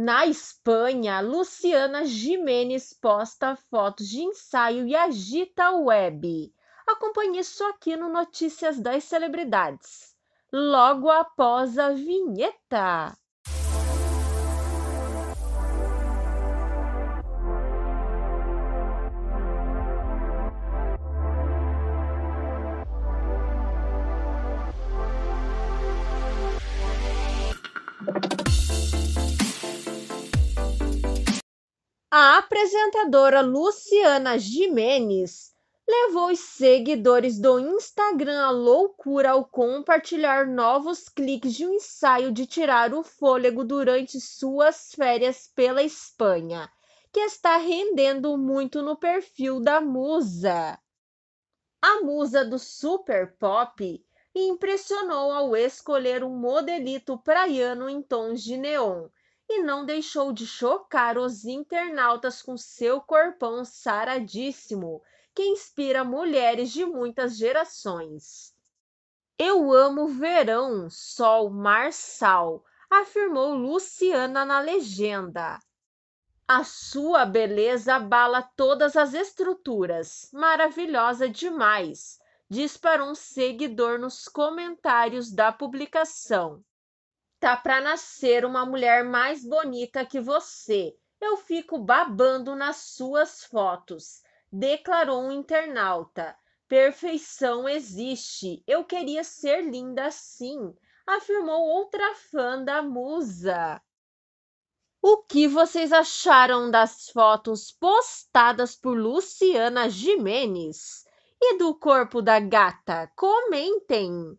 Na Espanha, Luciana Jimenez posta fotos de ensaio e agita a web. Acompanhe isso aqui no Notícias das Celebridades, logo após a vinheta. a apresentadora Luciana Jimenez levou os seguidores do Instagram à loucura ao compartilhar novos cliques de um ensaio de tirar o fôlego durante suas férias pela Espanha, que está rendendo muito no perfil da musa. A musa do super pop impressionou ao escolher um modelito praiano em tons de neon e não deixou de chocar os internautas com seu corpão saradíssimo, que inspira mulheres de muitas gerações. Eu amo verão, sol, mar, sal, afirmou Luciana na legenda. A sua beleza abala todas as estruturas, maravilhosa demais, diz para um seguidor nos comentários da publicação tá para nascer uma mulher mais bonita que você. Eu fico babando nas suas fotos, declarou um internauta. Perfeição existe. Eu queria ser linda assim, afirmou outra fã da musa. O que vocês acharam das fotos postadas por Luciana Jimenez e do corpo da gata? Comentem!